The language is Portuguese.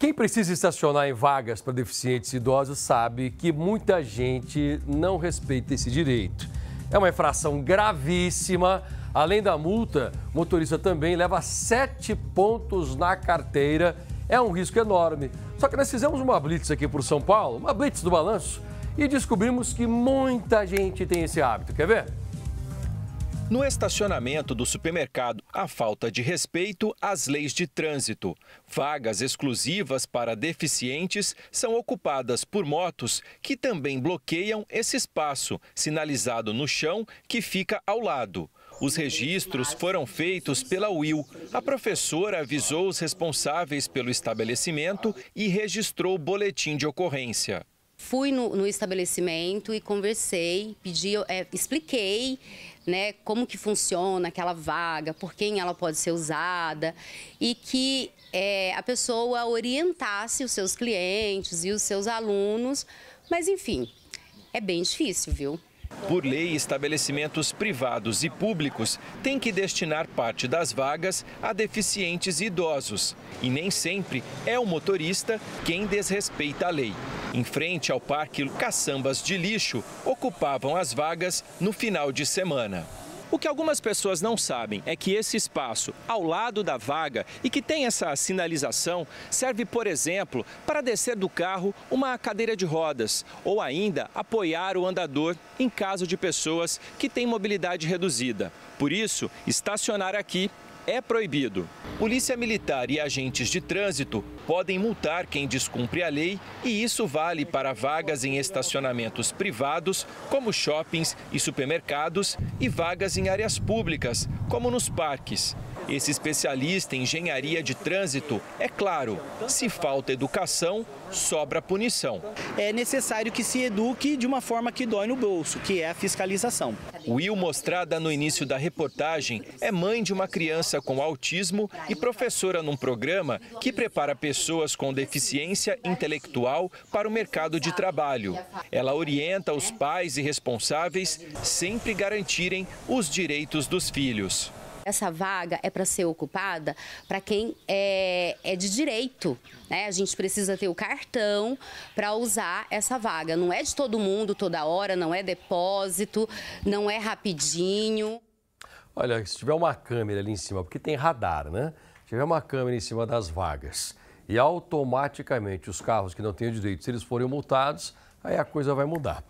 Quem precisa estacionar em vagas para deficientes e idosos sabe que muita gente não respeita esse direito. É uma infração gravíssima. Além da multa, o motorista também leva sete pontos na carteira. É um risco enorme. Só que nós fizemos uma blitz aqui por São Paulo, uma blitz do balanço, e descobrimos que muita gente tem esse hábito. Quer ver? No estacionamento do supermercado, a falta de respeito às leis de trânsito. Vagas exclusivas para deficientes são ocupadas por motos que também bloqueiam esse espaço, sinalizado no chão, que fica ao lado. Os registros foram feitos pela UIL. A professora avisou os responsáveis pelo estabelecimento e registrou o boletim de ocorrência. Fui no, no estabelecimento e conversei, pedi, é, expliquei né, como que funciona aquela vaga, por quem ela pode ser usada e que é, a pessoa orientasse os seus clientes e os seus alunos, mas enfim, é bem difícil, viu? Por lei, estabelecimentos privados e públicos têm que destinar parte das vagas a deficientes e idosos. E nem sempre é o motorista quem desrespeita a lei. Em frente ao parque, caçambas de lixo ocupavam as vagas no final de semana. O que algumas pessoas não sabem é que esse espaço ao lado da vaga e que tem essa sinalização serve, por exemplo, para descer do carro uma cadeira de rodas ou ainda apoiar o andador em caso de pessoas que têm mobilidade reduzida. Por isso, estacionar aqui é proibido. Polícia militar e agentes de trânsito podem multar quem descumpre a lei e isso vale para vagas em estacionamentos privados, como shoppings e supermercados, e vagas em áreas públicas, como nos parques. Esse especialista em engenharia de trânsito, é claro, se falta educação, sobra punição. É necessário que se eduque de uma forma que dói no bolso, que é a fiscalização. Will, mostrada no início da reportagem, é mãe de uma criança com autismo e professora num programa que prepara pessoas com deficiência intelectual para o mercado de trabalho. Ela orienta os pais e responsáveis sempre garantirem os direitos dos filhos essa vaga é para ser ocupada para quem é, é de direito. Né? A gente precisa ter o cartão para usar essa vaga. Não é de todo mundo, toda hora, não é depósito, não é rapidinho. Olha, se tiver uma câmera ali em cima, porque tem radar, né? Se tiver uma câmera em cima das vagas e automaticamente os carros que não têm o direito, se eles forem multados, aí a coisa vai mudar.